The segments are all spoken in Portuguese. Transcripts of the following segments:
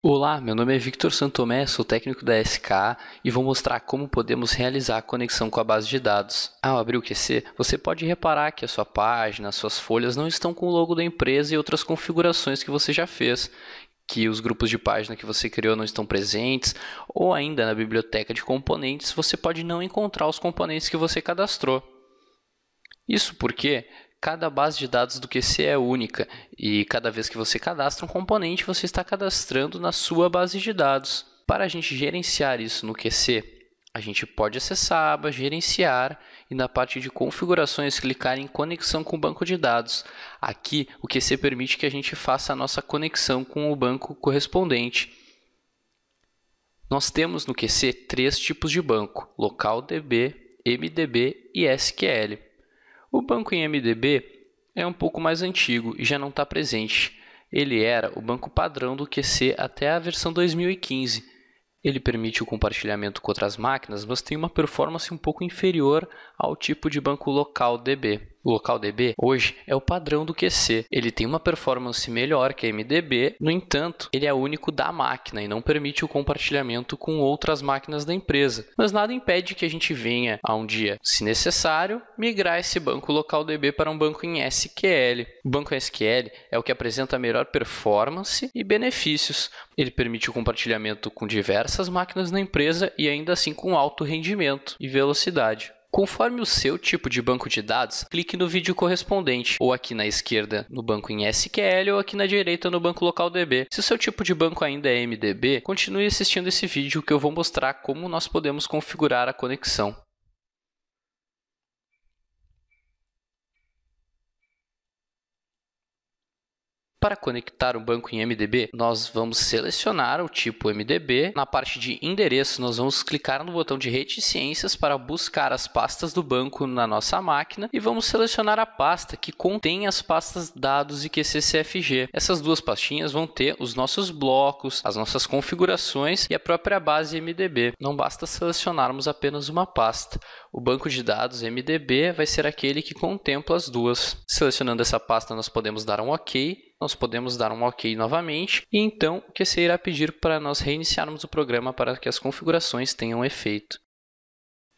Olá, meu nome é Victor Santomé, sou técnico da SK e vou mostrar como podemos realizar a conexão com a base de dados. Ao abrir o QC, você pode reparar que a sua página, as suas folhas não estão com o logo da empresa e outras configurações que você já fez, que os grupos de página que você criou não estão presentes, ou ainda na biblioteca de componentes você pode não encontrar os componentes que você cadastrou. Isso porque Cada base de dados do QC é única e cada vez que você cadastra um componente, você está cadastrando na sua base de dados. Para a gente gerenciar isso no QC, a gente pode acessar a aba Gerenciar e na parte de configurações clicar em Conexão com o banco de dados. Aqui, o QC permite que a gente faça a nossa conexão com o banco correspondente. Nós temos no QC três tipos de banco: local DB, MDB e SQL banco em MDB é um pouco mais antigo e já não está presente. Ele era o banco padrão do QC até a versão 2015. Ele permite o compartilhamento com outras máquinas, mas tem uma performance um pouco inferior ao tipo de banco local DB. LocalDB hoje é o padrão do QC. Ele tem uma performance melhor que a MDB, no entanto, ele é único da máquina e não permite o compartilhamento com outras máquinas da empresa. Mas nada impede que a gente venha a um dia, se necessário, migrar esse banco LocalDB para um banco em SQL. O banco SQL é o que apresenta a melhor performance e benefícios. Ele permite o compartilhamento com diversas máquinas na empresa e ainda assim com alto rendimento e velocidade. Conforme o seu tipo de banco de dados, clique no vídeo correspondente, ou aqui na esquerda no banco em SQL, ou aqui na direita no banco local DB. Se o seu tipo de banco ainda é MDB, continue assistindo esse vídeo que eu vou mostrar como nós podemos configurar a conexão. Para conectar o banco em MDB, nós vamos selecionar o tipo MDB. Na parte de endereço, nós vamos clicar no botão de reticências para buscar as pastas do banco na nossa máquina e vamos selecionar a pasta que contém as pastas dados e QCCFG. Essas duas pastinhas vão ter os nossos blocos, as nossas configurações e a própria base MDB. Não basta selecionarmos apenas uma pasta. O banco de dados MDB vai ser aquele que contempla as duas. Selecionando essa pasta, nós podemos dar um OK nós podemos dar um OK novamente e então o QC irá pedir para nós reiniciarmos o programa para que as configurações tenham efeito.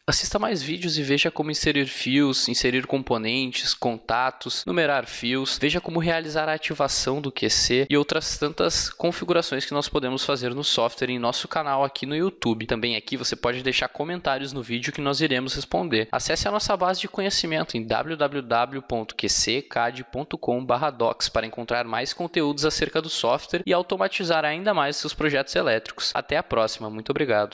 Assista mais vídeos e veja como inserir fios, inserir componentes, contatos, numerar fios, veja como realizar a ativação do QC e outras tantas configurações que nós podemos fazer no software em nosso canal aqui no YouTube. Também aqui você pode deixar comentários no vídeo que nós iremos responder. Acesse a nossa base de conhecimento em www.qccad.com/docs para encontrar mais conteúdos acerca do software e automatizar ainda mais seus projetos elétricos. Até a próxima, muito obrigado.